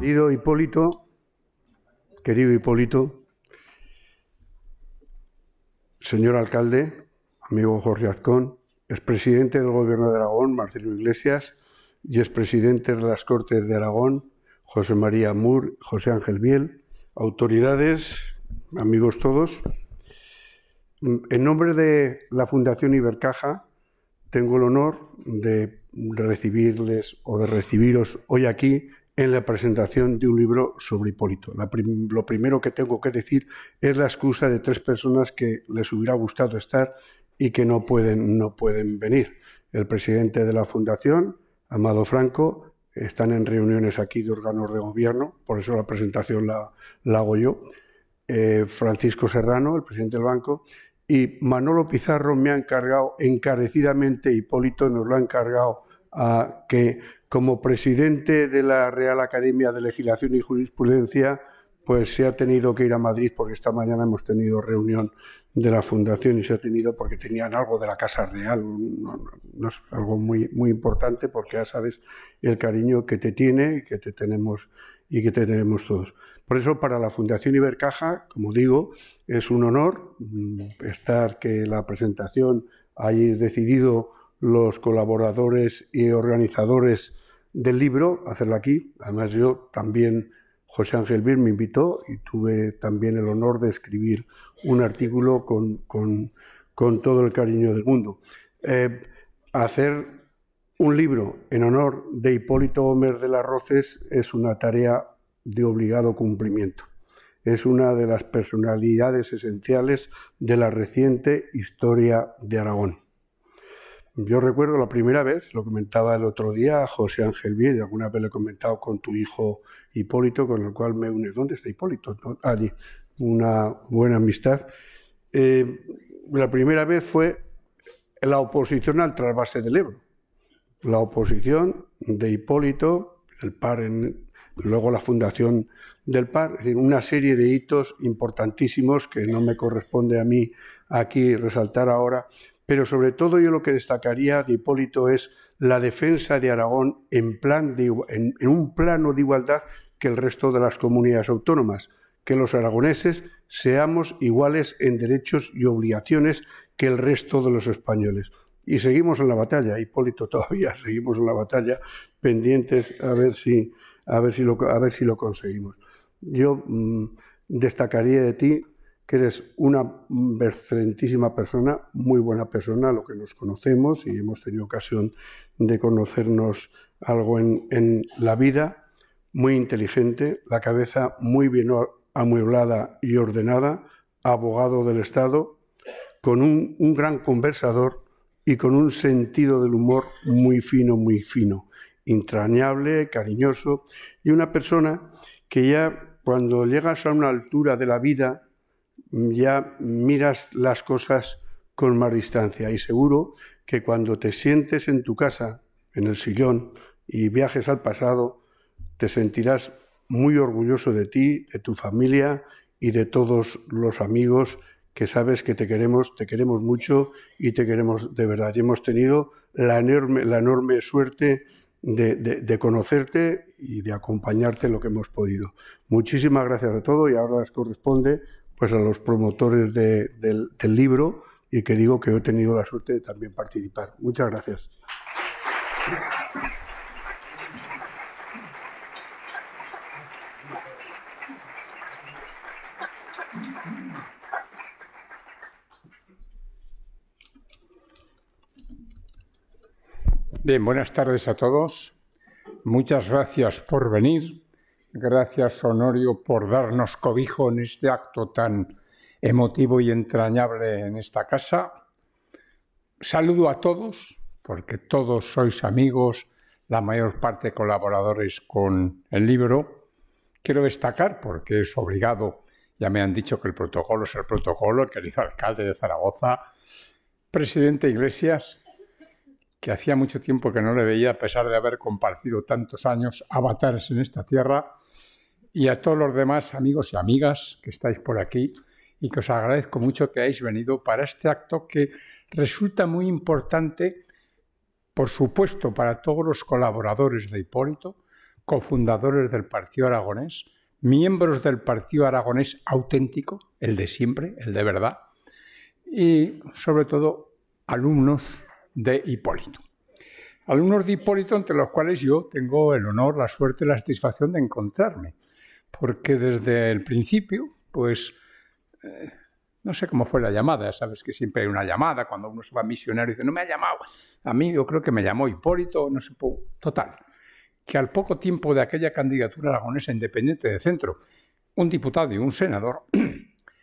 Querido Hipólito, querido Hipólito, señor alcalde, amigo Jorge Azcón, expresidente del Gobierno de Aragón, Marcelo Iglesias, y expresidente de las Cortes de Aragón, José María Mur, José Ángel Biel, autoridades, amigos todos. En nombre de la Fundación Ibercaja, tengo el honor de recibirles o de recibiros hoy aquí en la presentación de un libro sobre Hipólito. lo primero que tengo que decir es la excusa de tres personas que les hubiera gustado estar y que no pueden, no pueden venir. El presidente de la Fundación, Amado Franco, están en reuniones aquí de órganos de gobierno, por eso la presentación la, la hago yo. Eh, Francisco Serrano, el presidente del banco, y Manolo Pizarro me ha encargado encarecidamente, Hipólito nos lo ha encargado a que como presidente de la Real Academia de Legislación y Jurisprudencia, pues se ha tenido que ir a Madrid porque esta mañana hemos tenido reunión de la fundación y se ha tenido porque tenían algo de la Casa Real, algo muy, muy importante porque ya sabes el cariño que te tiene y que te tenemos y que tenemos todos. Por eso para la Fundación Ibercaja, como digo, es un honor mm, estar que la presentación hayáis decidido los colaboradores y organizadores del libro, hacerlo aquí. Además yo también, José Ángel Bir me invitó y tuve también el honor de escribir un artículo con, todo el cariño del mundo. Eh, hacer un libro en honor de Hipólito Gómez de las Roces es una tarea de obligado cumplimiento. Es una de las personalidades esenciales de la reciente historia de Aragón. Yo recuerdo la primera vez, lo comentaba el otro día José Ángel y alguna vez lo he comentado con tu hijo Hipólito, con el cual me unes. ¿Dónde está Hipólito? Allí, una buena amistad. Eh, la primera vez fue la oposición al trasvase del Ebro. La oposición de Hipólito, el PAR, luego la fundación del PAR, es decir, una serie de hitos importantísimos que no me corresponde a mí aquí resaltar ahora, pero sobre todo yo lo que destacaría de Hipólito es la defensa de Aragón en, un plano de igualdad que el resto de las comunidades autónomas, que los aragoneses seamos iguales en derechos y obligaciones que el resto de los españoles. Y seguimos en la batalla, Hipólito todavía seguimos en la batalla, pendientes a ver si, a ver si, lo, a ver si lo conseguimos. Yo mm, destacaría de ti que eres una excelentísima persona, muy buena persona, lo que nos conocemos y hemos tenido ocasión de conocernos algo en, la vida, muy inteligente, la cabeza muy bien amueblada y ordenada, abogado del Estado, con un, un gran conversador y con un sentido del humor muy fino, muy fino, entrañable, cariñoso, y una persona que ya cuando llegas a una altura de la vida, ya miras las cosas con más distancia y seguro que cuando te sientes en tu casa, en el sillón, y viajes al pasado, te sentirás muy orgulloso de ti, de tu familia y de todos los amigos que sabes que te queremos, te queremos mucho y te queremos de verdad. Y hemos tenido la enorme, la enorme suerte de, conocerte y de acompañarte en lo que hemos podido. Muchísimas gracias a todos y ahora les corresponde pues a los promotores del, del libro y que digo que he tenido la suerte de también participar. Muchas gracias. Bien, buenas tardes a todos. Muchas gracias por venir. Gracias, Honorio, por darnos cobijo en este acto tan emotivo y entrañable en esta casa. Saludo a todos, porque todos sois amigos, la mayor parte colaboradores con el libro. Quiero destacar, porque es obligado, ya me han dicho que el protocolo es el protocolo, que querido alcalde de Zaragoza, presidente Iglesias, que hacía mucho tiempo que no le veía, a pesar de haber compartido tantos años avatares en esta tierra, y a todos los demás amigos y amigas que estáis por aquí y que os agradezco mucho que hayáis venido para este acto que resulta muy importante, por supuesto, para todos los colaboradores de Hipólito, cofundadores del Partido Aragonés, miembros del Partido Aragonés auténtico, el de siempre, el de verdad, y sobre todo alumnos de Hipólito. Alumnos de Hipólito entre los cuales yo tengo el honor, la suerte y la satisfacción de encontrarme porque desde el principio, pues, eh, no sé cómo fue la llamada, sabes que siempre hay una llamada cuando uno se va misionero y dice, no me ha llamado, a mí yo creo que me llamó Hipólito, no sé, total, que al poco tiempo de aquella candidatura aragonesa independiente de centro, un diputado y un senador,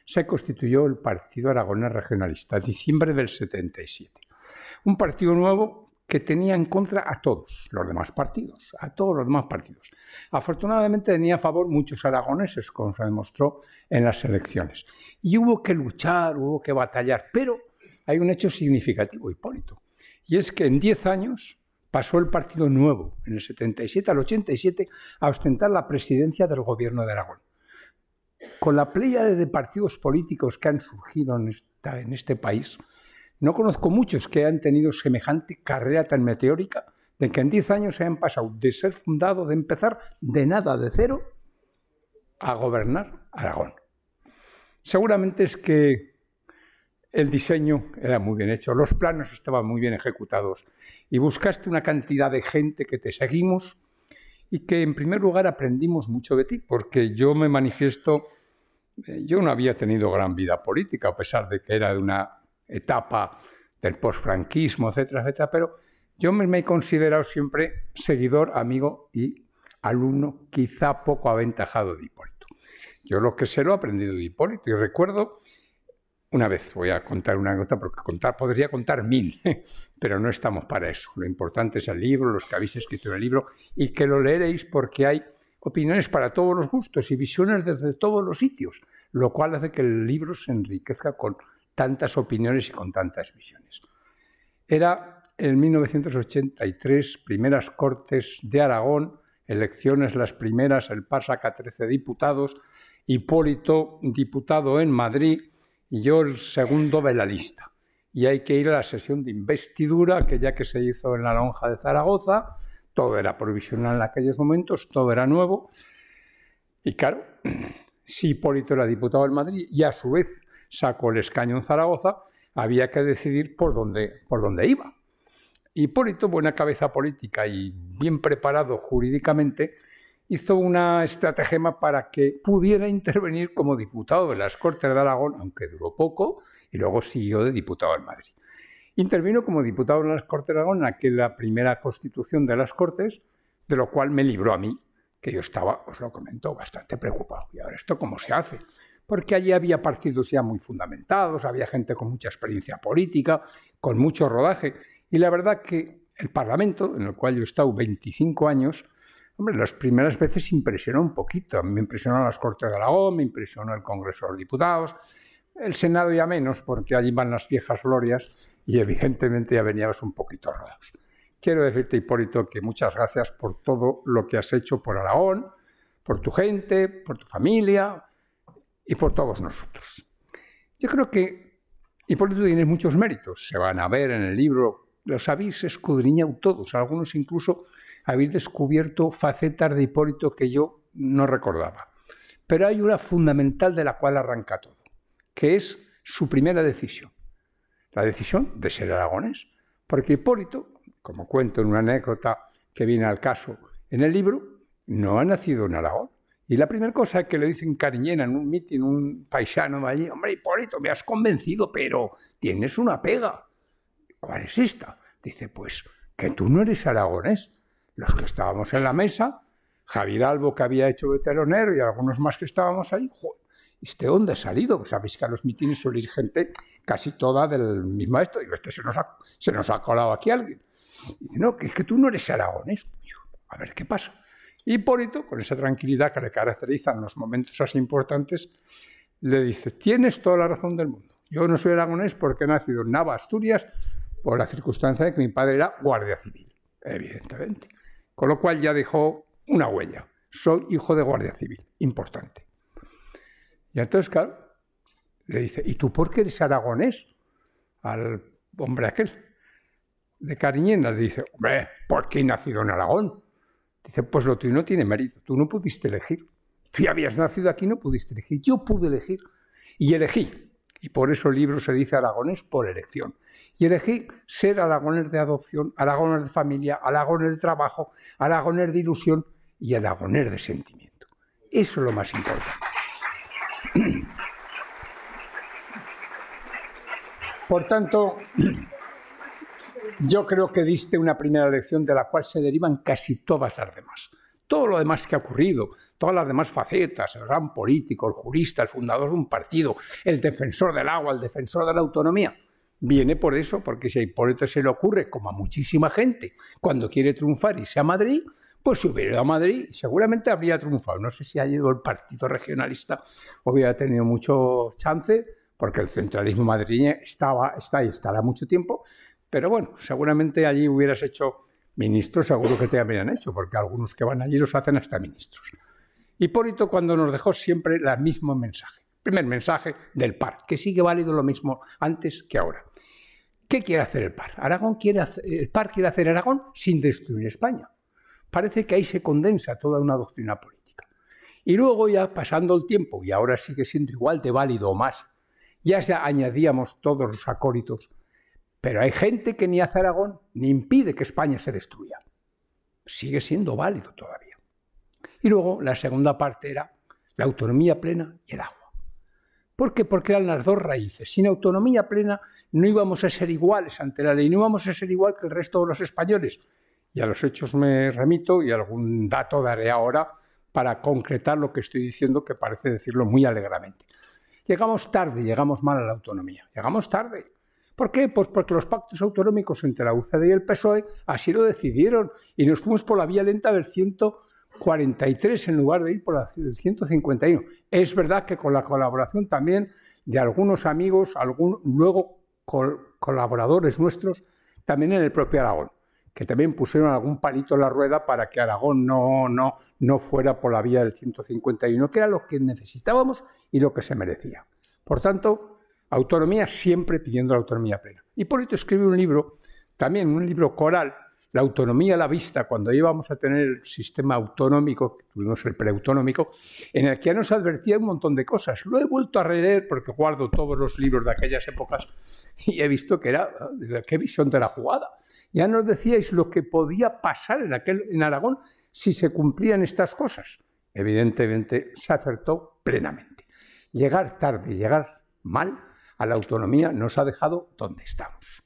se constituyó el Partido Aragonés Regionalista, diciembre del 77. Un partido nuevo que tenía en contra a todos los demás partidos, a todos los demás partidos. Afortunadamente tenía a favor muchos aragoneses, como se demostró en las elecciones. Y hubo que luchar, hubo que batallar, pero hay un hecho significativo, Hipólito, y es que en 10 años pasó el Partido Nuevo, en el 77 al 87, a ostentar la presidencia del gobierno de Aragón. Con la pléyade de partidos políticos que han surgido en este país, no conozco muchos que han tenido semejante carrera tan meteórica de que en 10 años se han pasado de ser fundado, de empezar de nada, de cero, a gobernar Aragón. Seguramente es que el diseño era muy bien hecho, los planos estaban muy bien ejecutados y buscaste una cantidad de gente que te seguimos y que en primer lugar aprendimos mucho de ti, porque yo me manifiesto, eh, yo no había tenido gran vida política, a pesar de que era de una etapa del posfranquismo, etcétera, etcétera, pero yo me he considerado siempre seguidor, amigo y alumno quizá poco aventajado de Hipólito. Yo lo que sé lo he aprendido de Hipólito y recuerdo una vez, voy a contar una anécdota porque contar, podría contar mil, pero no estamos para eso. Lo importante es el libro, los que habéis escrito en el libro y que lo leeréis porque hay opiniones para todos los gustos y visiones desde todos los sitios, lo cual hace que el libro se enriquezca con tantas opiniones y con tantas visiones. Era en 1983, primeras Cortes de Aragón, elecciones las primeras, el PAS 13 diputados, Hipólito diputado en Madrid y yo el segundo de la lista. Y hay que ir a la sesión de investidura, que ya que se hizo en la lonja de Zaragoza, todo era provisional en aquellos momentos, todo era nuevo. Y claro, si Hipólito era diputado en Madrid y a su vez sacó el escaño en Zaragoza, había que decidir por dónde, por dónde iba. Hipólito, buena cabeza política y bien preparado jurídicamente, hizo una estratagema para que pudiera intervenir como diputado de las Cortes de Aragón, aunque duró poco, y luego siguió de diputado en Madrid. Intervino como diputado de las Cortes de Aragón en aquella primera constitución de las Cortes, de lo cual me libró a mí, que yo estaba, os lo comento, bastante preocupado. ¿Y ahora esto cómo se hace? porque allí había partidos ya muy fundamentados, había gente con mucha experiencia política, con mucho rodaje, y la verdad que el Parlamento, en el cual yo he estado 25 años, Hombre, las primeras veces impresionó un poquito. Me impresionó las Cortes de Aragón, me impresionó el Congreso de los Diputados, el Senado ya menos, porque allí van las viejas glorias y evidentemente ya veníamos un poquito rodados. Quiero decirte, Hipólito, que muchas gracias por todo lo que has hecho por Aragón, por tu gente, por tu familia, y por todos nosotros. Yo creo que Hipólito tiene muchos méritos, se van a ver en el libro, los habéis escudriñado todos, algunos incluso habéis descubierto facetas de Hipólito que yo no recordaba. Pero hay una fundamental de la cual arranca todo, que es su primera decisión, la decisión de ser aragones. porque Hipólito, como cuento en una anécdota que viene al caso en el libro, no ha nacido en Aragón, y la primera cosa que le dicen cariñena en un mitin, un paisano allí, hombre, Hipólito, me has convencido, pero tienes una pega. ¿Cuál es esta? Dice, pues que tú no eres aragonés. Los que estábamos en la mesa, Javier Albo, que había hecho veteronero, y algunos más que estábamos ahí, ¿este dónde ha salido? Pues sabéis que a los mitines suele ir gente casi toda del mismo esto. Digo, este se nos ha, se nos ha colado aquí alguien. Dice, no, que es que tú no eres aragonés. a ver, ¿qué pasa? Hipólito, con esa tranquilidad que le caracteriza en los momentos así importantes, le dice, tienes toda la razón del mundo. Yo no soy aragonés porque he nacido en Nava, Asturias, por la circunstancia de que mi padre era guardia civil, evidentemente. Con lo cual ya dejó una huella. Soy hijo de guardia civil, importante. Y entonces, claro, le dice, ¿y tú por qué eres aragonés? Al hombre aquel, de Cariñena, le dice, hombre, ¿por qué he nacido en Aragón? Dice, pues lo tuyo no tiene mérito, tú no pudiste elegir. Tú ya habías nacido aquí, no pudiste elegir. Yo pude elegir y elegí. Y por eso el libro se dice aragonés por elección. Y elegí ser aragonés de adopción, aragonés de familia, aragonés de trabajo, aragonés de ilusión y aragonés de sentimiento. Eso es lo más importante. Por tanto, yo creo que diste una primera lección de la cual se derivan casi todas las demás. Todo lo demás que ha ocurrido, todas las demás facetas, el gran político, el jurista, el fundador de un partido, el defensor del agua, el defensor de la autonomía, viene por eso, porque si a Hipólito se le ocurre, como a muchísima gente, cuando quiere triunfar y sea Madrid, pues si hubiera ido a Madrid, seguramente habría triunfado. No sé si ha ido el Partido Regionalista, hubiera tenido mucho chance, porque el centralismo madrileño estaba, está y estará mucho tiempo, pero bueno, seguramente allí hubieras hecho ministros, seguro que te habrían hecho, porque algunos que van allí los hacen hasta ministros. Hipólito cuando nos dejó siempre el mismo mensaje. Primer mensaje del par, que sigue válido lo mismo antes que ahora. ¿Qué quiere hacer el par? Aragón quiere hacer, el par quiere hacer Aragón sin destruir España. Parece que ahí se condensa toda una doctrina política. Y luego ya pasando el tiempo, y ahora sigue siendo igual de válido o más, ya se añadíamos todos los acólitos pero hay gente que ni hace Aragón ni impide que España se destruya. Sigue siendo válido todavía. Y luego la segunda parte era la autonomía plena y el agua. ¿Por qué? Porque eran las dos raíces. Sin autonomía plena no íbamos a ser iguales ante la ley, no íbamos a ser igual que el resto de los españoles. Y a los hechos me remito y algún dato daré ahora para concretar lo que estoy diciendo, que parece decirlo muy alegramente. Llegamos tarde, llegamos mal a la autonomía. Llegamos tarde. ¿Por qué? Pues porque los pactos autonómicos entre la UCD y el PSOE así lo decidieron y nos fuimos por la vía lenta del 143 en lugar de ir por la 151. Es verdad que con la colaboración también de algunos amigos, algún, luego colaboradores nuestros, también en el propio Aragón, que también pusieron algún palito en la rueda para que Aragón no, no, no fuera por la vía del 151, que era lo que necesitábamos y lo que se merecía. Por tanto, Autonomía siempre pidiendo la autonomía plena. Y por eso escribí un libro, también un libro coral, La autonomía a la vista, cuando íbamos a tener el sistema autonómico, tuvimos el preautonómico, en el que ya nos advertía un montón de cosas. Lo he vuelto a releer porque guardo todos los libros de aquellas épocas y he visto que era, eh, qué visión de la jugada. Ya nos decíais lo que podía pasar en, aquel, en Aragón si se cumplían estas cosas. Evidentemente se acertó plenamente. Llegar tarde, llegar mal, a la autonomía nos ha dejado donde estamos.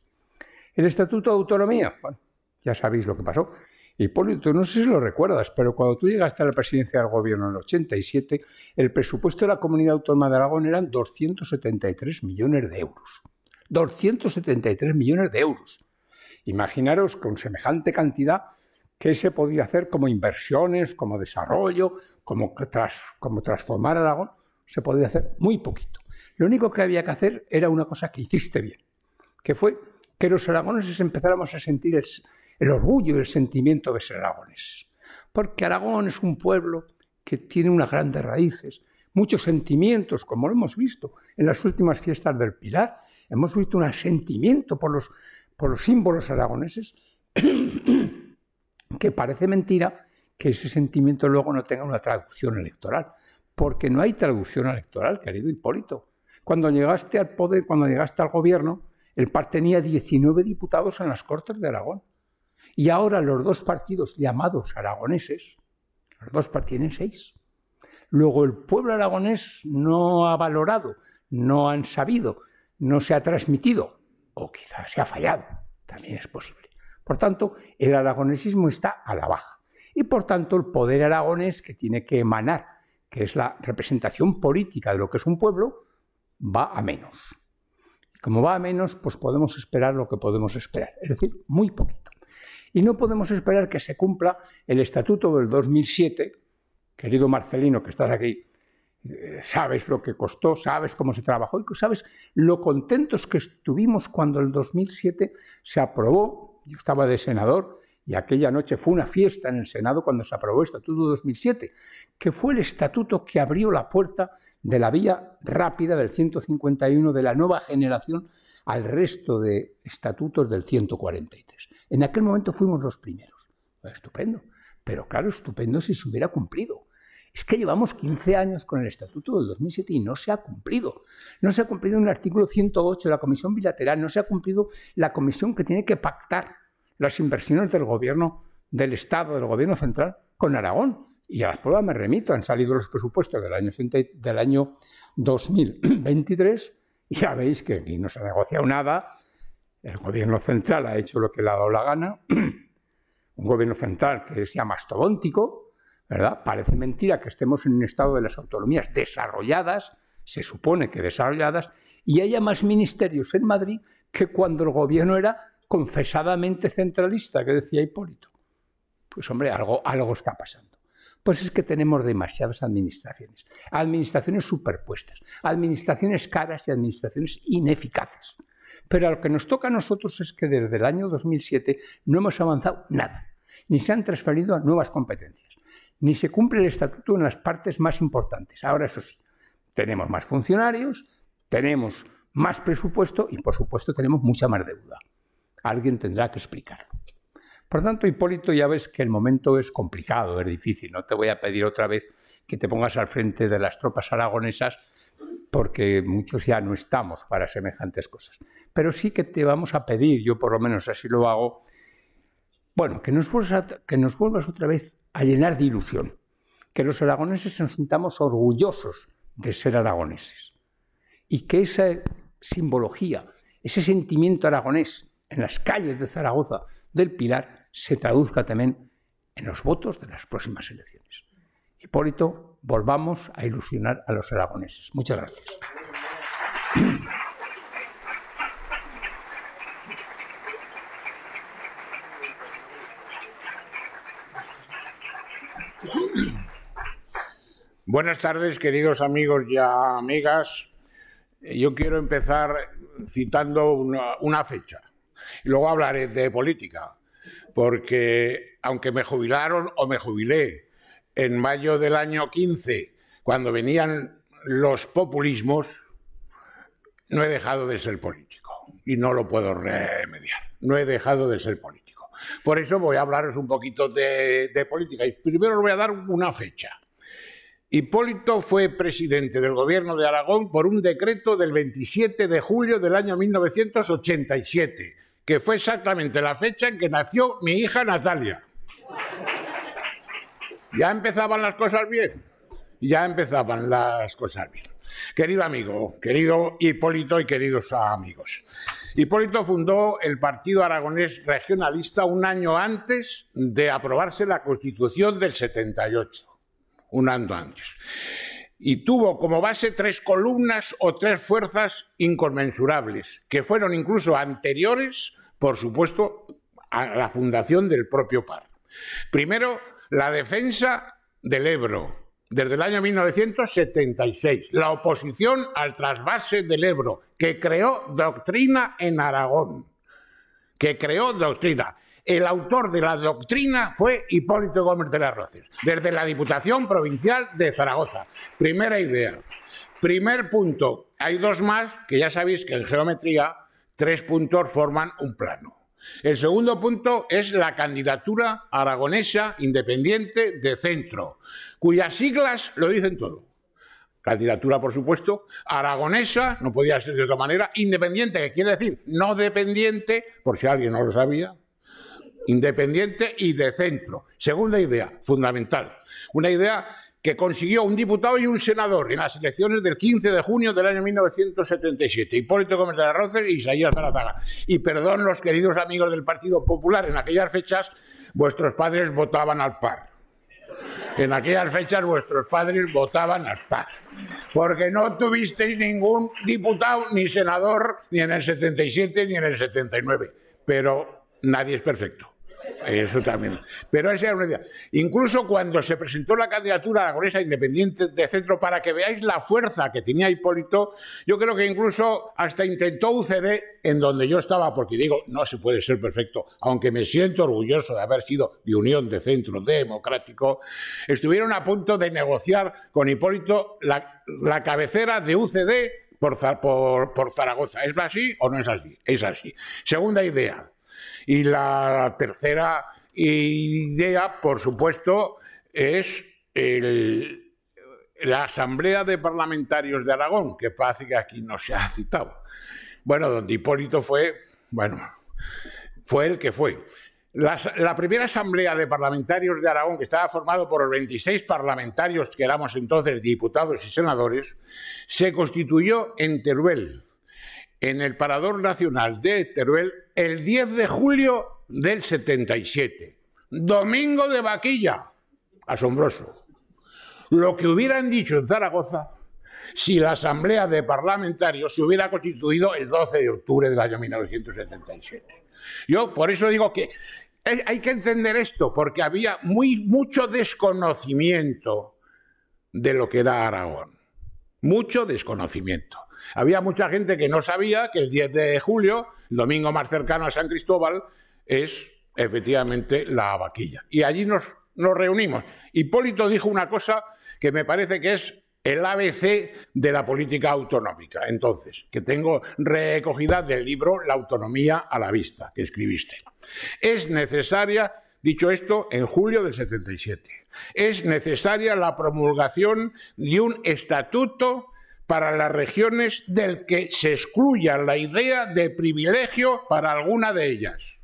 El Estatuto de Autonomía, bueno, ya sabéis lo que pasó. Hipólito, no sé si lo recuerdas, pero cuando tú llegaste a la presidencia del gobierno en el 87, el presupuesto de la Comunidad Autónoma de Aragón eran 273 millones de euros. 273 millones de euros. Imaginaros con semejante cantidad qué se podía hacer como inversiones, como desarrollo, como, como transformar Aragón, se podía hacer muy poquito. Lo único que había que hacer era una cosa que hiciste bien, que fue que los aragoneses empezáramos a sentir el, orgullo y el sentimiento de ser aragoneses. Porque Aragón es un pueblo que tiene unas grandes raíces, muchos sentimientos, como lo hemos visto en las últimas fiestas del Pilar. Hemos visto un sentimiento por los, por los símbolos aragoneses que parece mentira que ese sentimiento luego no tenga una traducción electoral, porque no hay traducción electoral, querido Hipólito. Cuando llegaste al poder, cuando llegaste al gobierno, el PAR tenía 19 diputados en las Cortes de Aragón. Y ahora los dos partidos llamados aragoneses, los dos partidos tienen seis. Luego el pueblo aragonés no ha valorado, no han sabido, no se ha transmitido, o quizás se ha fallado, también es posible. Por tanto, el aragonesismo está a la baja. Y por tanto, el poder aragonés que tiene que emanar, que es la representación política de lo que es un pueblo, va a menos. Como va a menos, pues podemos esperar lo que podemos esperar, es decir, muy poquito. Y no podemos esperar que se cumpla el estatuto del 2007, querido Marcelino, que estás aquí, eh, sabes lo que costó, sabes cómo se trabajó y sabes lo contentos que estuvimos cuando el 2007 se aprobó, yo estaba de senador, y aquella noche fue una fiesta en el Senado cuando se aprobó el Estatuto 2007, que fue el estatuto que abrió la puerta de la vía rápida del 151 de la nueva generación al resto de estatutos del 143. En aquel momento fuimos los primeros. Estupendo. Pero claro, estupendo si se hubiera cumplido. Es que llevamos 15 años con el Estatuto del 2007 y no se ha cumplido. No se ha cumplido un artículo 108 de la Comisión Bilateral, no se ha cumplido la comisión que tiene que pactar las inversiones del gobierno del Estado, del gobierno central, con Aragón. Y a las pruebas me remito, han salido los presupuestos del año, del año 2023 y ya veis que aquí no se ha negociado nada, el gobierno central ha hecho lo que le ha dado la gana, un gobierno central que sea mastodóntico, ¿verdad? Parece mentira que estemos en un estado de las autonomías desarrolladas, se supone que desarrolladas, y haya más ministerios en Madrid que cuando el gobierno era confesadamente centralista que decía Hipólito. Pues hombre, algo, algo está pasando. Pues es que tenemos demasiadas administraciones, administraciones superpuestas, administraciones caras y administraciones ineficaces. Pero lo que nos toca a nosotros es que desde el año 2007 no hemos avanzado nada, ni se han transferido a nuevas competencias, ni se cumple el estatuto en las partes más importantes. Ahora eso sí, tenemos más funcionarios, tenemos más presupuesto y por supuesto tenemos mucha más deuda. Alguien tendrá que explicarlo. Por tanto, Hipólito, ya ves que el momento es complicado, es difícil. No te voy a pedir otra vez que te pongas al frente de las tropas aragonesas, porque muchos ya no estamos para semejantes cosas. Pero sí que te vamos a pedir, yo por lo menos así lo hago, bueno, que nos vuelvas, que nos vuelvas otra vez a llenar de ilusión, que los aragoneses nos sintamos orgullosos de ser aragoneses y que esa simbología, ese sentimiento aragonés, en las calles de Zaragoza del Pilar se traduzca también en los votos de las próximas elecciones. Hipólito, volvamos a ilusionar a los aragoneses. Muchas gracias. Buenas tardes, queridos amigos y amigas. Yo quiero empezar citando una, fecha, luego hablaré de política, porque aunque me jubilaron o me jubilé en mayo del año 15, cuando venían los populismos, no he dejado de ser político y no lo puedo remediar. No he dejado de ser político. Por eso voy a hablaros un poquito de, de política. Y primero os voy a dar una fecha. Hipólito fue presidente del gobierno de Aragón por un decreto del 27 de julio del año 1987 que fue exactamente la fecha en que nació mi hija Natalia. Ya empezaban las cosas bien, ya empezaban las cosas bien. Querido amigo, querido Hipólito y queridos amigos, Hipólito fundó el Partido Aragonés Regionalista un año antes de aprobarse la Constitución del 78, un año antes y tuvo como base tres columnas o tres fuerzas inconmensurables, que fueron incluso anteriores, por supuesto, a la fundación del propio PAR. Primero, la defensa del Ebro, desde el año 1976, la oposición al trasvase del Ebro, que creó doctrina en Aragón, que creó doctrina el autor de la doctrina fue Hipólito Gómez de las Roces, desde la Diputación Provincial de Zaragoza. Primera idea. Primer punto. Hay dos más que ya sabéis que en geometría tres puntos forman un plano. El segundo punto es la candidatura aragonesa independiente de centro, cuyas siglas lo dicen todo. Candidatura, por supuesto, aragonesa, no podía ser de otra manera, independiente, que quiere decir no dependiente, por si alguien no lo sabía, independiente y de centro. Segunda idea, fundamental. Una idea que consiguió un diputado y un senador en las elecciones del 15 de junio del año 1977, Hipólito Gómez de la Roces y Isaías Zaratara. Y perdón, los queridos amigos del Partido Popular, en aquellas fechas vuestros padres votaban al par. En aquellas fechas vuestros padres votaban al par, porque no tuvisteis ningún diputado ni senador ni en el 77 ni en el 79, pero nadie es perfecto. Eso también. Pero esa era una idea. Incluso cuando se presentó la candidatura a la aragonesa independiente de centro, para que veáis la fuerza que tenía Hipólito, yo creo que incluso hasta intentó UCD en donde yo estaba, porque digo, no se puede ser perfecto, aunque me siento orgulloso de haber sido de Unión de Centro Democrático, estuvieron a punto de negociar con Hipólito la, cabecera de UCD por, por, por Zaragoza. ¿Es así o no es así? Es así. Segunda idea y la tercera idea, por supuesto, es la Asamblea de Parlamentarios de Aragón, que parece que aquí no se ha citado. Bueno, donde Hipólito fue, bueno, fue el que fue. La, la, primera asamblea de parlamentarios de Aragón, que estaba formada por los 26 parlamentarios que éramos entonces diputados y senadores, se constituyó en Teruel, en el Parador Nacional de Teruel el 10 de julio del 77. Domingo de vaquilla. Asombroso. Lo que hubieran dicho en Zaragoza si la Asamblea de Parlamentarios se hubiera constituido el 12 de octubre del año 1977. Yo por eso digo que hay que entender esto, porque había muy, mucho desconocimiento de lo que era Aragón. Mucho desconocimiento. Había mucha gente que no sabía que el 10 de julio, el domingo más cercano a San Cristóbal, es efectivamente la vaquilla. Y allí nos, nos reunimos. Hipólito dijo una cosa que me parece que es el ABC de la política autonómica. Entonces, que tengo recogida del libro La autonomía a la vista, que escribiste. Es necesaria, dicho esto, en julio del 77, es necesaria la promulgación de un estatuto para las regiones del que se excluya la idea de privilegio para alguna de ellas.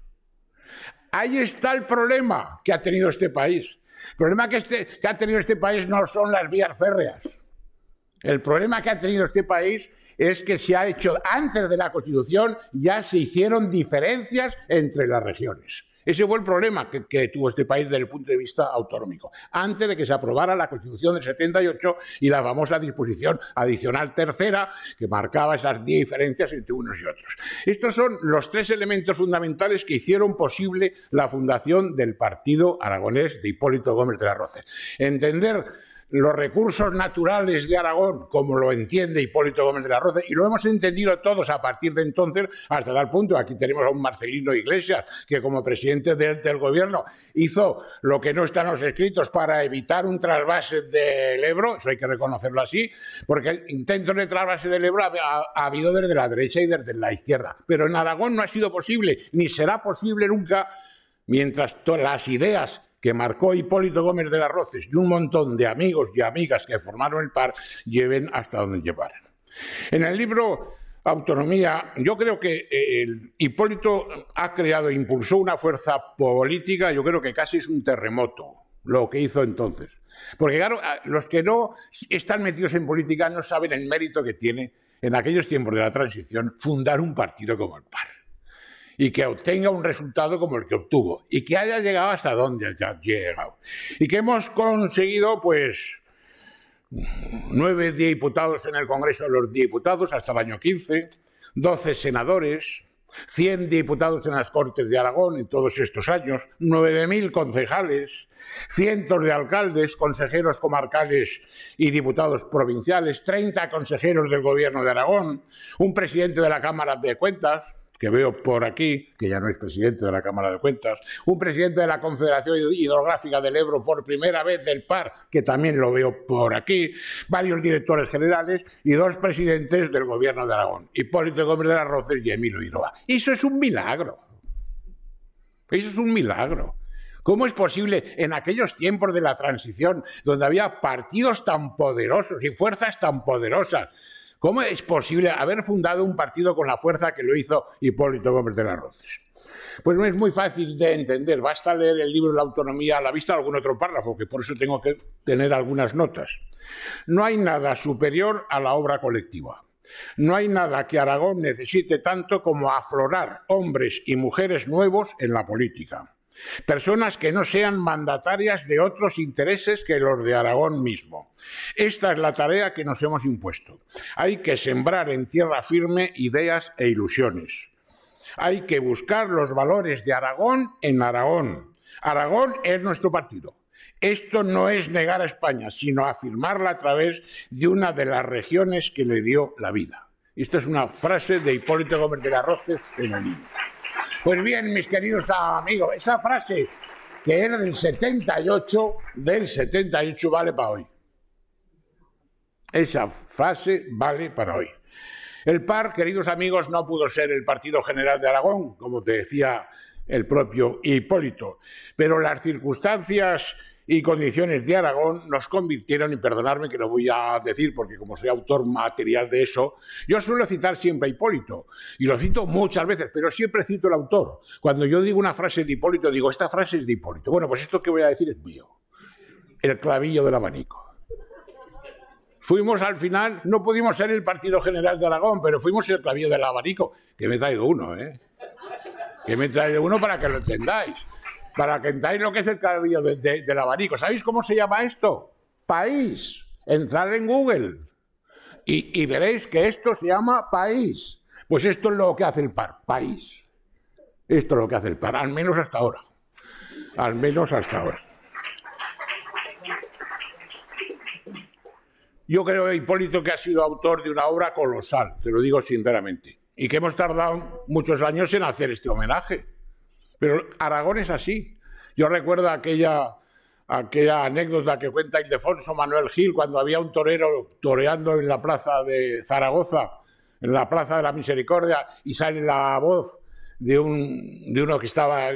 Ahí está el problema que ha tenido este país. El problema que, este, que ha tenido este país no son las vías férreas. El problema que ha tenido este país es que se ha hecho antes de la Constitución, ya se hicieron diferencias entre las regiones. Ese fue el problema que, tuvo este país desde el punto de vista autonómico. Antes de que se aprobara la Constitución del 78 y la famosa disposición adicional tercera que marcaba esas diferencias entre unos y otros. Estos son los tres elementos fundamentales que hicieron posible la fundación del Partido Aragonés de Hipólito Gómez de la Roce. Entender los recursos naturales de Aragón, como lo entiende Hipólito Gómez de la Roza, y lo hemos entendido todos a partir de entonces, hasta tal punto, aquí tenemos a un Marcelino Iglesias, que como presidente del gobierno hizo lo que no en los escritos para evitar un trasvase del Ebro, eso hay que reconocerlo así, porque el intento de trasvase del Ebro ha, habido desde la derecha y desde la izquierda, pero en Aragón no ha sido posible, ni será posible nunca mientras todas las ideas que marcó Hipólito Gómez de las Roces y un montón de amigos y amigas que formaron el par lleven hasta donde llevaran. En el libro Autonomía, yo creo que eh, Hipólito ha creado, e impulsó una fuerza política, yo creo que casi es un terremoto lo que hizo entonces. Porque claro, los que no están metidos en política no saben el mérito que tiene en aquellos tiempos de la transición fundar un partido como el PAR y que obtenga un resultado como el que obtuvo y que haya llegado hasta donde haya llegado. Y que hemos conseguido, pues, nueve diputados en el Congreso de los Diputados hasta el año 15, doce senadores, cien diputados en las Cortes de Aragón en todos estos años, nueve mil concejales, cientos de alcaldes, consejeros comarcales y diputados provinciales, treinta consejeros del Gobierno de Aragón, un presidente de la Cámara de Cuentas, que veo por aquí, que ya no es presidente de la Cámara de Cuentas, un presidente de la Confederación Hidrográfica del Ebro por primera vez del PAR, que también lo veo por aquí, varios directores generales y dos presidentes del Gobierno de Aragón, Hipólito Gómez de la Roces y Emilio Iroa. Eso es un milagro. Eso es un milagro. ¿Cómo es posible en aquellos tiempos de la transición, donde había partidos tan poderosos y fuerzas tan poderosas, ¿Cómo es posible haber fundado un partido con la fuerza que lo hizo Hipólito Gómez de las Roces? Pues no es muy fácil de entender. Basta leer el libro La autonomía a la vista de algún otro párrafo, que por eso tengo que tener algunas notas. No hay nada superior a la obra colectiva. No hay nada que Aragón necesite tanto como aflorar hombres y mujeres nuevos en la política personas que no sean mandatarias de otros intereses que los de Aragón mismo. Esta es la tarea que nos hemos impuesto. Hay que sembrar en tierra firme ideas e ilusiones. Hay que buscar los valores de Aragón en Aragón. Aragón es nuestro partido. Esto no es negar a España, sino afirmarla a través de una de las regiones que le dio la vida. Esta es una frase de Hipólito Gómez de la en el libro. Pues bien, mis queridos amigos, esa frase que era del 78, del 78 vale para hoy. Esa frase vale para hoy. El PAR, queridos amigos, no pudo ser el Partido General de Aragón, como te decía el propio Hipólito, pero las circunstancias y Condiciones de Aragón nos convirtieron, y perdonadme que lo voy a decir porque como soy autor material de eso, yo suelo citar siempre a Hipólito, y lo cito muchas veces, pero siempre cito el autor. Cuando yo digo una frase de Hipólito, digo, esta frase es de Hipólito. Bueno, pues esto que voy a decir es mío, el clavillo del abanico. Fuimos al final, no pudimos ser el Partido General de Aragón, pero fuimos el clavillo del abanico, que me he traído uno, ¿eh? Que me he traído uno para que lo entendáis para que entáis lo que es el cabello del abanico. ¿Sabéis cómo se llama esto? País. Entrar en Google y, y, veréis que esto se llama país. Pues esto es lo que hace el PAR, país. Esto es lo que hace el PAR, al menos hasta ahora. Al menos hasta ahora. Yo creo, Hipólito, que ha sido autor de una obra colosal, te lo digo sinceramente, y que hemos tardado muchos años en hacer este homenaje pero Aragón es así. Yo recuerdo aquella, anécdota que cuenta Ildefonso Manuel Gil cuando había un torero toreando en la plaza de Zaragoza, en la plaza de la Misericordia, y sale la voz de, de uno que estaba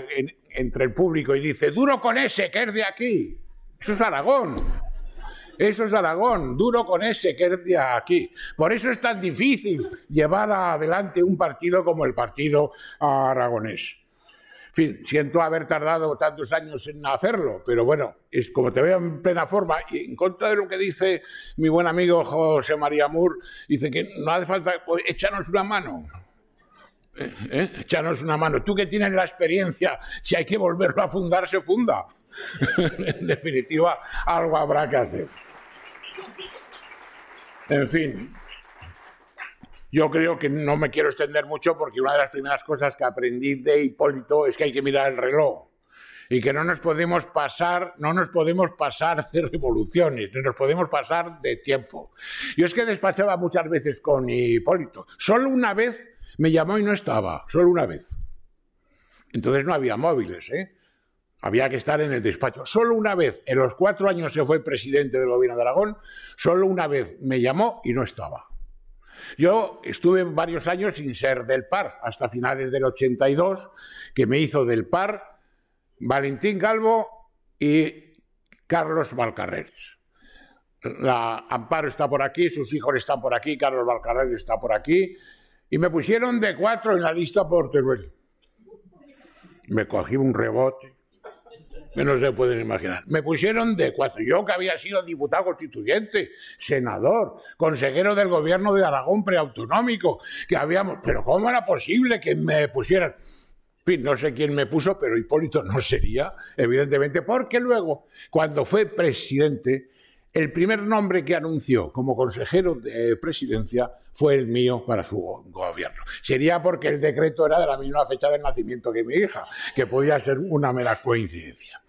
entre el público y dice, duro con ese, que es de aquí. Eso es Aragón. Eso es Aragón, duro con ese que es de aquí. Por eso es tan difícil llevar adelante un partido como el partido aragonés. En fin, siento haber tardado tantos años en hacerlo, pero bueno, es como te veo en plena forma y en contra de lo que dice mi buen amigo José María Mur, dice que no hace falta pues, echarnos una mano. Eh, eh, échanos una mano. Tú que tienes la experiencia, si hay que volverlo a fundar, se funda. en definitiva, algo habrá que hacer. En fin, yo creo que no me quiero extender mucho porque una de las primeras cosas que aprendí de Hipólito es que hay que mirar el reloj y que no nos podemos pasar, no nos podemos pasar de revoluciones, no nos podemos pasar de tiempo. Yo es que despachaba muchas veces con Hipólito. Solo una vez me llamó y no estaba, solo una vez. Entonces no había móviles, ¿eh? Había que estar en el despacho. Solo una vez, en los cuatro años que fue presidente del gobierno de Aragón, solo una vez me llamó y no estaba. Yo estuve varios años sin ser del par, hasta finales del 82, que me hizo del par Valentín Galvo y Carlos Valcarreres. La Amparo está por aquí, sus hijos están por aquí, Carlos Valcarreres está por aquí, y me pusieron de cuatro en la lista por Teruel. Me cogí un rebote menos se pueden imaginar. Me pusieron de cuatro. Yo que había sido diputado constituyente, senador, consejero del gobierno de Aragón preautonómico, que habíamos... Pero ¿cómo era posible que me pusieran? no sé quién me puso, pero Hipólito no sería, evidentemente, porque luego, cuando fue presidente, el primer nombre que anunció como consejero de presidencia fue el mío para su gobierno. Sería porque el decreto era de la misma fecha de nacimiento que mi hija, que podía ser una mera coincidencia.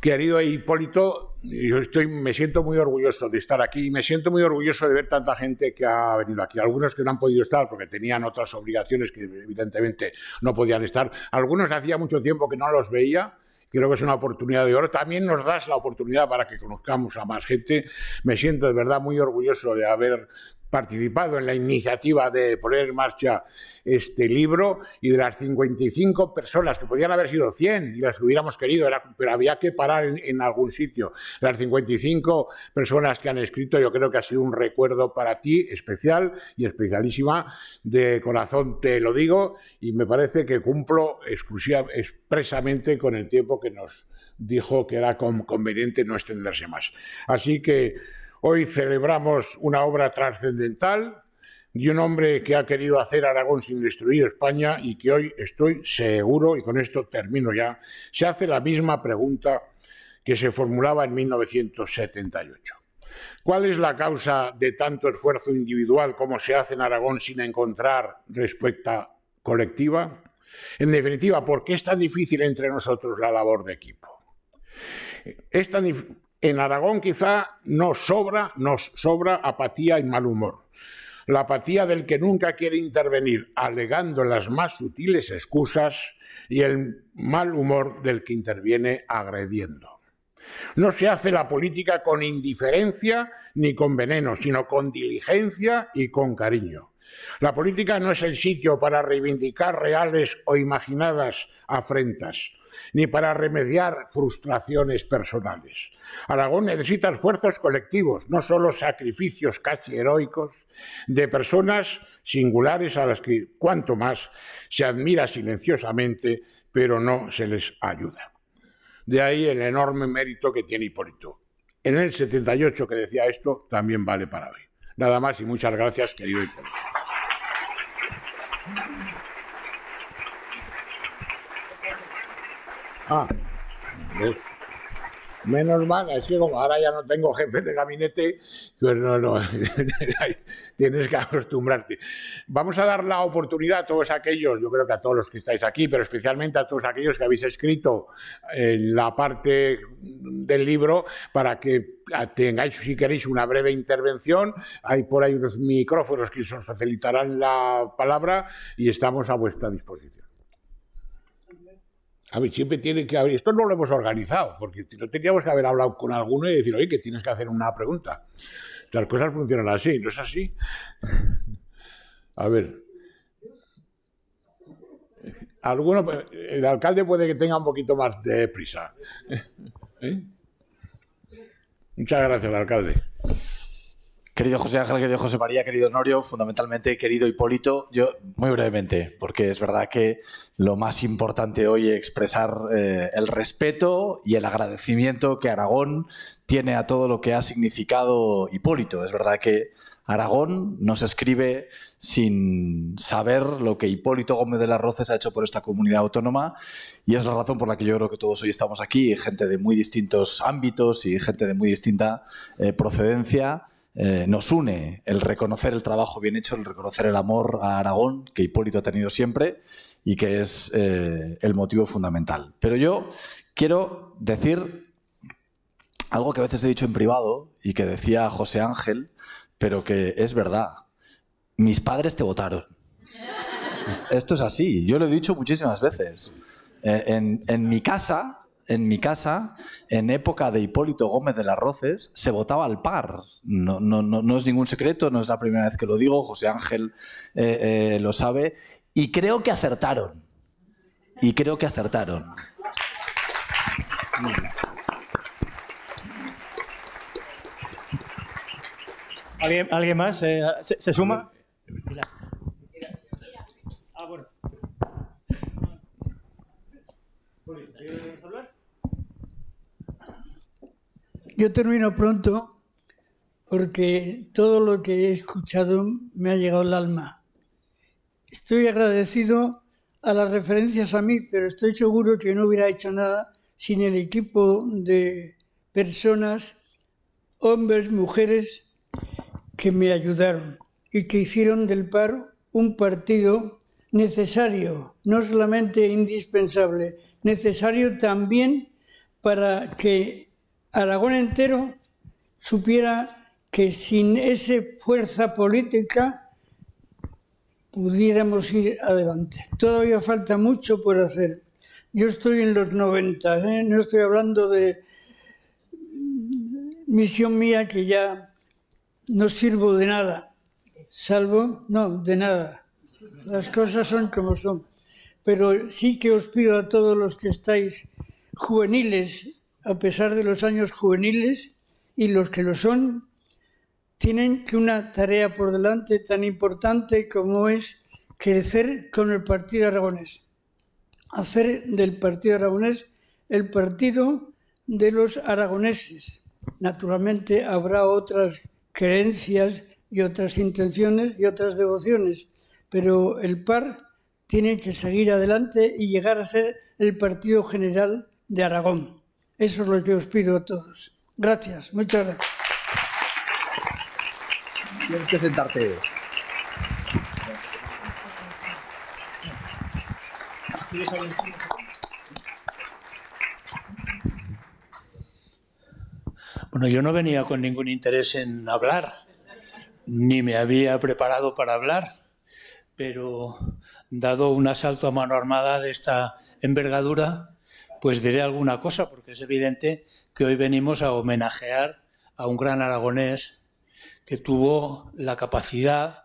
Querido Hipólito, yo estoy, me siento muy orgulloso de estar aquí y me siento muy orgulloso de ver tanta gente que ha venido aquí. Algunos que no han podido estar porque tenían otras obligaciones que evidentemente no podían estar. Algunos hacía mucho tiempo que no los veía creo que es una oportunidad de oro. También nos das la oportunidad para que conozcamos a más gente. Me siento de verdad muy orgulloso de haber participado en la iniciativa de poner en marcha este libro y de las 55 personas, que podían haber sido 100 y las que hubiéramos querido, era, pero había que parar en, algún sitio. Las 55 personas que han escrito, yo creo que ha sido un recuerdo para ti especial y especialísima. De corazón te lo digo y me parece que cumplo exclusiva, expresamente con el tiempo que nos dijo que era conveniente no extenderse más. Así que... Hoy celebramos una obra trascendental de un hombre que ha querido hacer Aragón sin destruir España y que hoy estoy seguro, y con esto termino ya, se hace la misma pregunta que se formulaba en 1978. ¿Cuál es la causa de tanto esfuerzo individual como se hace en Aragón sin encontrar respuesta colectiva? En definitiva, ¿por qué es tan difícil entre nosotros la labor de equipo? Es tan en Aragón quizá nos sobra, nos sobra apatía y mal humor. La apatía del que nunca quiere intervenir, alegando las más sutiles excusas, y el mal humor del que interviene agrediendo. No se hace la política con indiferencia ni con veneno, sino con diligencia y con cariño. La política no es el sitio para reivindicar reales o imaginadas afrentas ni para remediar frustraciones personales. Aragón necesita esfuerzos colectivos, no solo sacrificios casi heroicos de personas singulares a las que cuanto más se admira silenciosamente, pero no se les ayuda. De ahí el enorme mérito que tiene Hipólito. En el 78 que decía esto también vale para hoy. Nada más y muchas gracias, querido Hipólito. Ah, Menos mal, es que como ahora ya no tengo jefe de gabinete, pues no, no, tienes que acostumbrarte. Vamos a dar la oportunidad a todos aquellos, yo creo que a todos los que estáis aquí, pero especialmente a todos aquellos que habéis escrito en eh, la parte del libro para que tengáis, si queréis, una breve intervención. Hay por ahí unos micrófonos que os facilitarán la palabra y estamos a vuestra disposición. A ver, siempre tiene que haber, esto no lo hemos organizado, porque no teníamos que haber hablado con alguno y decir, oye, que tienes que hacer una pregunta. Las cosas funcionan así, ¿no es así? a ver. Alguno, el alcalde puede que tenga un poquito más de prisa. ¿Eh? Muchas gracias, al alcalde. Querido José Ángel, querido José María, querido Norio, fundamentalmente querido Hipólito, yo muy brevemente, porque es verdad que lo más importante hoy es expresar eh, el respeto y el agradecimiento que Aragón tiene a todo lo que ha significado Hipólito. Es verdad que Aragón nos escribe sin saber lo que Hipólito Gómez de las Roces ha hecho por esta comunidad autónoma y es la razón por la que yo creo que todos hoy estamos aquí, gente de muy distintos ámbitos y gente de muy distinta eh, procedencia eh, nos une el reconocer el trabajo bien hecho, el reconocer el amor a Aragón que Hipólito ha tenido siempre y que es eh, el motivo fundamental. Pero yo quiero decir algo que a veces he dicho en privado y que decía José Ángel, pero que es verdad. Mis padres te votaron. Esto es así, yo lo he dicho muchísimas veces. Eh, en mi casa en mi casa, en época de Hipólito Gómez de las Roces, se votaba al par. No, no, es ningún secreto, no es la primera vez que lo digo, José Ángel eh, eh, lo sabe, y creo que acertaron. Y creo que acertaron. ¿Alguien, ¿alguien más? Eh, ¿se, suma? Ah, bueno. hablar? yo termino pronto porque todo lo que he escuchado me ha llegado al alma. Estoy agradecido a las referencias a mí, pero estoy seguro que no hubiera hecho nada sin el equipo de personas, hombres, mujeres, que me ayudaron y que hicieron del PAR un partido necesario, no solamente indispensable, necesario también para que Aragón entero supiera que sin esa fuerza política pudiéramos ir adelante. Todavía falta mucho por hacer. Yo estoy en los 90, ¿eh? no estoy hablando de misión mía que ya no sirvo de nada, salvo, no, de nada. Las cosas son como son. Pero sí que os pido a todos los que estáis juveniles a pesar de los años juveniles y los que lo son, tienen que una tarea por delante tan importante como es crecer con el Partido Aragonés, hacer del Partido Aragonés el partido de los aragoneses. Naturalmente habrá otras creencias y otras intenciones y otras devociones, pero el PAR tiene que seguir adelante y llegar a ser el Partido General de Aragón. Eso es lo que os pido a todos. Gracias, muchas gracias. Tienes que sentarte. Bueno, yo no venía con ningún interés en hablar, ni me había preparado para hablar, pero dado un asalto a mano armada de esta envergadura, pues diré alguna cosa, porque es evidente que hoy venimos a homenajear a un gran aragonés que tuvo la capacidad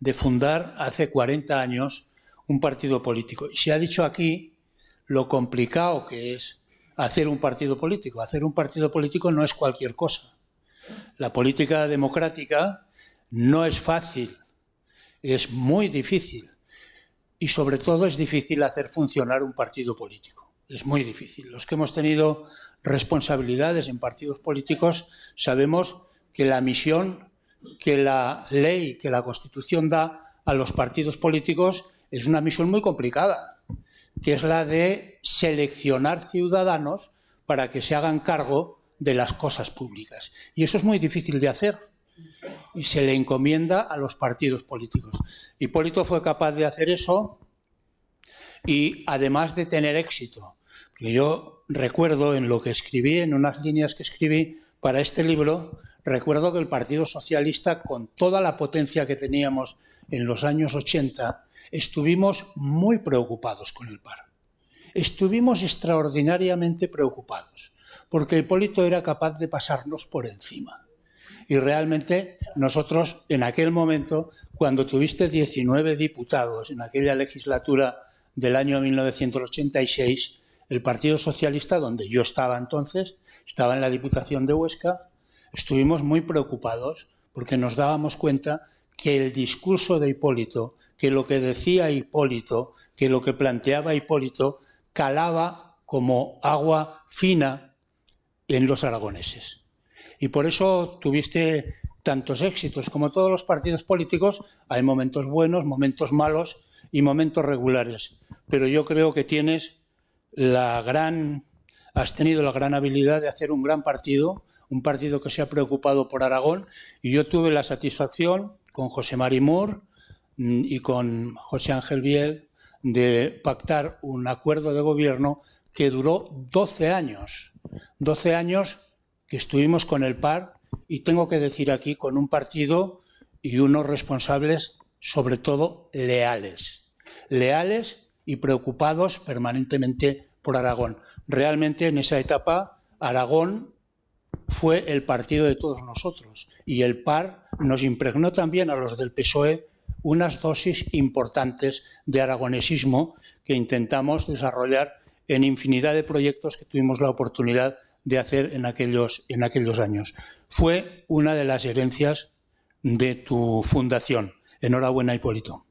de fundar hace 40 años un partido político. Y se ha dicho aquí lo complicado que es hacer un partido político. Hacer un partido político no es cualquier cosa. La política democrática no es fácil, es muy difícil y sobre todo es difícil hacer funcionar un partido político. Es muy difícil. Los que hemos tenido responsabilidades en partidos políticos sabemos que la misión que la ley, que la Constitución da a los partidos políticos es una misión muy complicada, que es la de seleccionar ciudadanos para que se hagan cargo de las cosas públicas. Y eso es muy difícil de hacer y se le encomienda a los partidos políticos. Hipólito fue capaz de hacer eso y además de tener éxito, yo recuerdo en lo que escribí, en unas líneas que escribí para este libro, recuerdo que el Partido Socialista, con toda la potencia que teníamos en los años 80, estuvimos muy preocupados con el paro. Estuvimos extraordinariamente preocupados, porque Hipólito era capaz de pasarnos por encima. Y realmente nosotros en aquel momento, cuando tuviste 19 diputados en aquella legislatura del año 1986, el Partido Socialista, donde yo estaba entonces, estaba en la Diputación de Huesca, estuvimos muy preocupados porque nos dábamos cuenta que el discurso de Hipólito, que lo que decía Hipólito, que lo que planteaba Hipólito, calaba como agua fina en los aragoneses. Y por eso tuviste tantos éxitos. Como todos los partidos políticos, hay momentos buenos, momentos malos y momentos regulares. Pero yo creo que tienes la gran, has tenido la gran habilidad de hacer un gran partido, un partido que se ha preocupado por Aragón, y yo tuve la satisfacción con José Marimur mm, y con José Ángel Biel de pactar un acuerdo de gobierno que duró 12 años, 12 años que estuvimos con el PAR y tengo que decir aquí con un partido y unos responsables sobre todo leales, leales y preocupados permanentemente por Aragón. Realmente en esa etapa Aragón fue el partido de todos nosotros y el PAR nos impregnó también a los del PSOE unas dosis importantes de aragonesismo que intentamos desarrollar en infinidad de proyectos que tuvimos la oportunidad de hacer en aquellos, en aquellos años. Fue una de las herencias de tu fundación. Enhorabuena, Hipólito.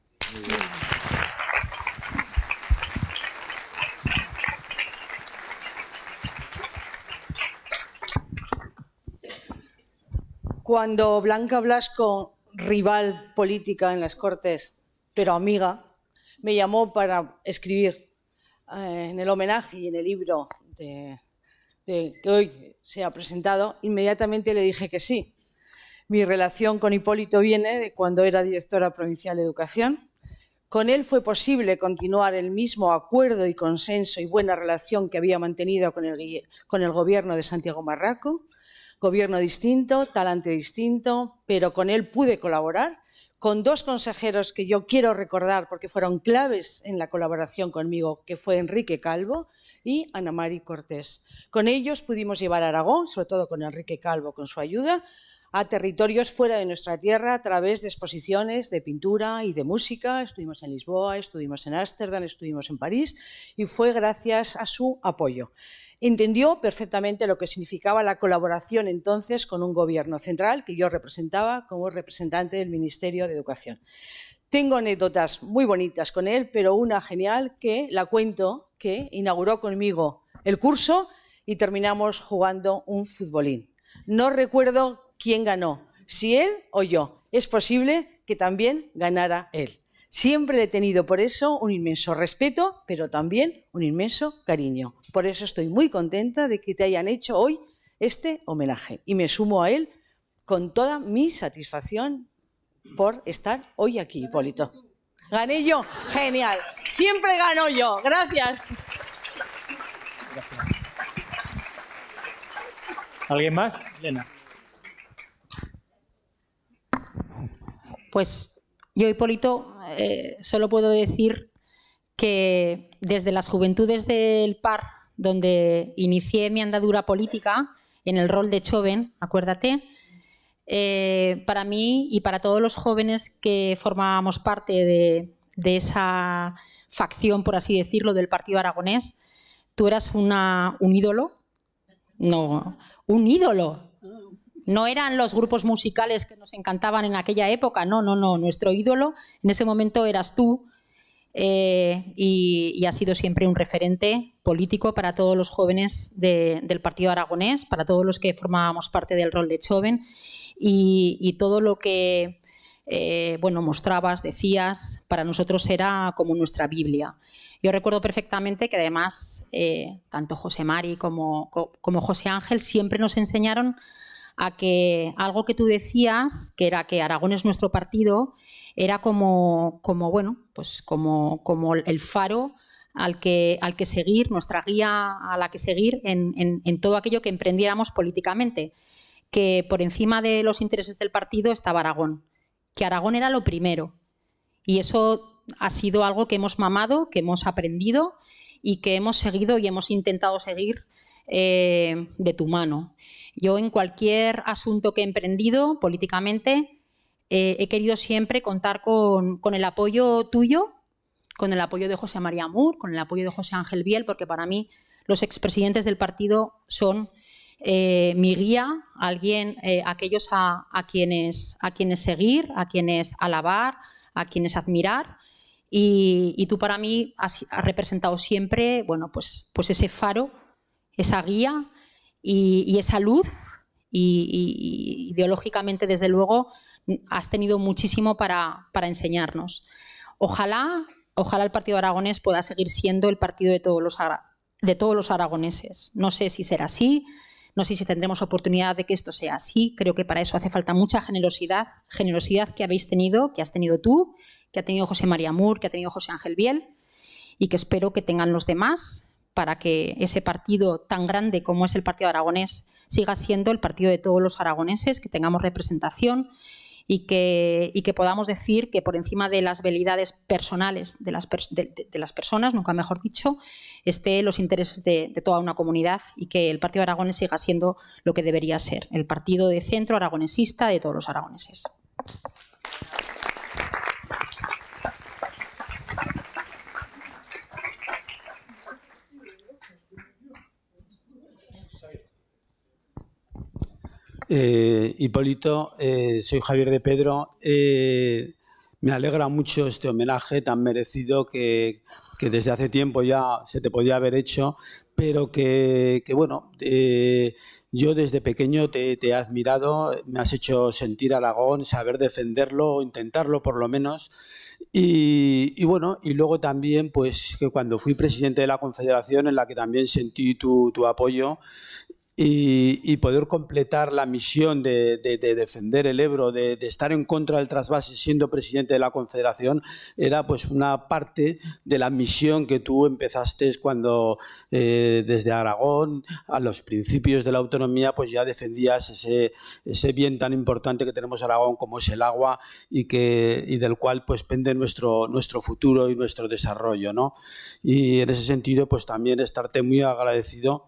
Cuando Blanca Blasco, rival política en las Cortes, pero amiga, me llamó para escribir eh, en el homenaje y en el libro de, que hoy se ha presentado, inmediatamente le dije que sí. Mi relación con Hipólito viene de cuando era directora provincial de Educación. Con él fue posible continuar el mismo acuerdo y consenso y buena relación que había mantenido con el, con el gobierno de Santiago Marraco gobierno distinto, talante distinto, pero con él pude colaborar, con dos consejeros que yo quiero recordar porque fueron claves en la colaboración conmigo, que fue Enrique Calvo y Ana María Cortés. Con ellos pudimos llevar a Aragón, sobre todo con Enrique Calvo, con su ayuda, a territorios fuera de nuestra tierra a través de exposiciones de pintura y de música. Estuvimos en Lisboa, estuvimos en Ámsterdam, estuvimos en París y fue gracias a su apoyo. Entendió perfectamente lo que significaba la colaboración entonces con un gobierno central que yo representaba como representante del Ministerio de Educación. Tengo anécdotas muy bonitas con él, pero una genial que la cuento, que inauguró conmigo el curso y terminamos jugando un futbolín. No recuerdo quién ganó, si él o yo. Es posible que también ganara él. Siempre he tenido por eso un inmenso respeto, pero también un inmenso cariño. Por eso estoy muy contenta de que te hayan hecho hoy este homenaje y me sumo a él con toda mi satisfacción por estar hoy aquí, Hipólito. Gané yo, genial. Siempre gano yo, gracias. ¿Alguien más? Elena. Pues yo, Hipólito, eh, solo puedo decir que desde las juventudes del PAR, donde inicié mi andadura política en el rol de joven, acuérdate, eh, para mí y para todos los jóvenes que formábamos parte de, esa facción, por así decirlo, del Partido Aragonés, tú eras un ídolo, no, un ídolo, no eran los grupos musicales que nos encantaban en aquella época, no, no, no. Nuestro ídolo en ese momento eras tú eh, y, y, ha sido siempre un referente político para todos los jóvenes del Partido Aragonés, para todos los que formábamos parte del rol de joven y, todo lo que eh, bueno, mostrabas, decías, para nosotros era como nuestra Biblia. Yo recuerdo perfectamente que además eh, tanto José Mari como, como José Ángel siempre nos enseñaron a que algo que tú decías, que era que Aragón es nuestro partido, era como, como bueno, pues como, como el faro al que, al que seguir, nuestra guía a la que seguir en, en todo aquello que emprendiéramos políticamente, que por encima de los intereses del partido estaba Aragón, que Aragón era lo primero. Y eso ha sido algo que hemos mamado, que hemos aprendido y que hemos seguido y hemos intentado seguir eh, de tu mano. Yo en cualquier asunto que he emprendido políticamente, eh, he querido siempre contar con, el apoyo tuyo, con el apoyo de José María Mur, con el apoyo de José Ángel Biel, porque para mí los expresidentes del partido son eh, mi guía, alguien, aquellos a, quienes, a quienes seguir, a quienes alabar, a quienes admirar. Y, tú para mí has, representado siempre bueno, pues, pues ese faro esa guía y, esa luz y, ideológicamente, desde luego, has tenido muchísimo para, enseñarnos. Ojalá, ojalá el Partido Aragonés pueda seguir siendo el partido de todos, los de todos los aragoneses. No sé si será así, no sé si tendremos oportunidad de que esto sea así. Creo que para eso hace falta mucha generosidad, generosidad que habéis tenido, que has tenido tú, que ha tenido José María Mur, que ha tenido José Ángel Biel y que espero que tengan los demás para que ese partido tan grande como es el Partido Aragonés siga siendo el partido de todos los aragoneses, que tengamos representación y que, que podamos decir que por encima de las velidades personales de las, de, las personas, nunca mejor dicho, esté los intereses de, toda una comunidad y que el Partido Aragonés siga siendo lo que debería ser, el partido de centro aragonesista de todos los aragoneses. Eh, Hipólito, eh, soy Javier de Pedro. Eh, me alegra mucho este homenaje tan merecido que, desde hace tiempo ya se te podía haber hecho, pero que, bueno, yo desde pequeño te, he admirado, me has hecho sentir Aragón, saber defenderlo, o intentarlo por lo menos. Y, bueno, y luego también, pues que cuando fui presidente de la Confederación, en la que también sentí tu, tu apoyo, y, poder completar la misión de, defender el Ebro, de, estar en contra del trasvase siendo presidente de la Confederación, era pues una parte de la misión que tú empezaste cuando eh, desde Aragón a los principios de la autonomía pues ya defendías ese, bien tan importante que tenemos Aragón como es el agua y, que, y del cual pues pende nuestro, nuestro futuro y nuestro desarrollo. ¿no? Y en ese sentido pues también estarte muy agradecido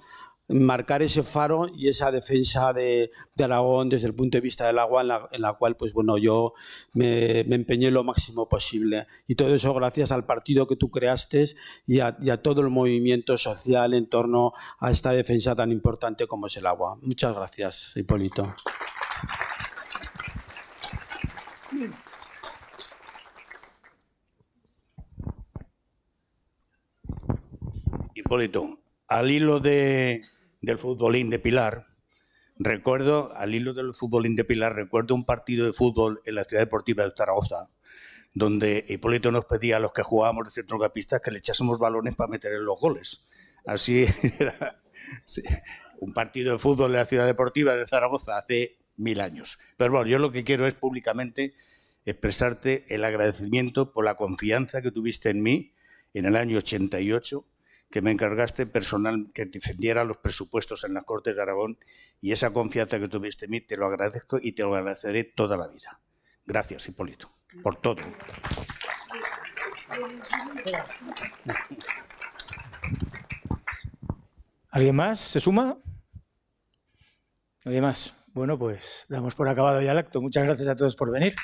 marcar ese faro y esa defensa de, Aragón desde el punto de vista del agua, en la, cual pues bueno, yo me, empeñé lo máximo posible. Y todo eso gracias al partido que tú creaste y a, y a, todo el movimiento social en torno a esta defensa tan importante como es el agua. Muchas gracias, Hipólito. Hipólito, al hilo de del futbolín de Pilar, recuerdo, al hilo del futbolín de Pilar, recuerdo un partido de fútbol en la ciudad deportiva de Zaragoza, donde Hipólito nos pedía a los que jugábamos de centrocampistas que le echásemos balones para meter en los goles. Así era un partido de fútbol en la ciudad deportiva de Zaragoza hace mil años. Pero bueno, yo lo que quiero es públicamente expresarte el agradecimiento por la confianza que tuviste en mí en el año 88 que me encargaste personal que defendiera los presupuestos en la Corte de Aragón y esa confianza que tuviste en mí te lo agradezco y te lo agradeceré toda la vida. Gracias, Hipólito, por todo. ¿Alguien más se suma? ¿Nadie más? Bueno, pues damos por acabado ya el acto. Muchas gracias a todos por venir.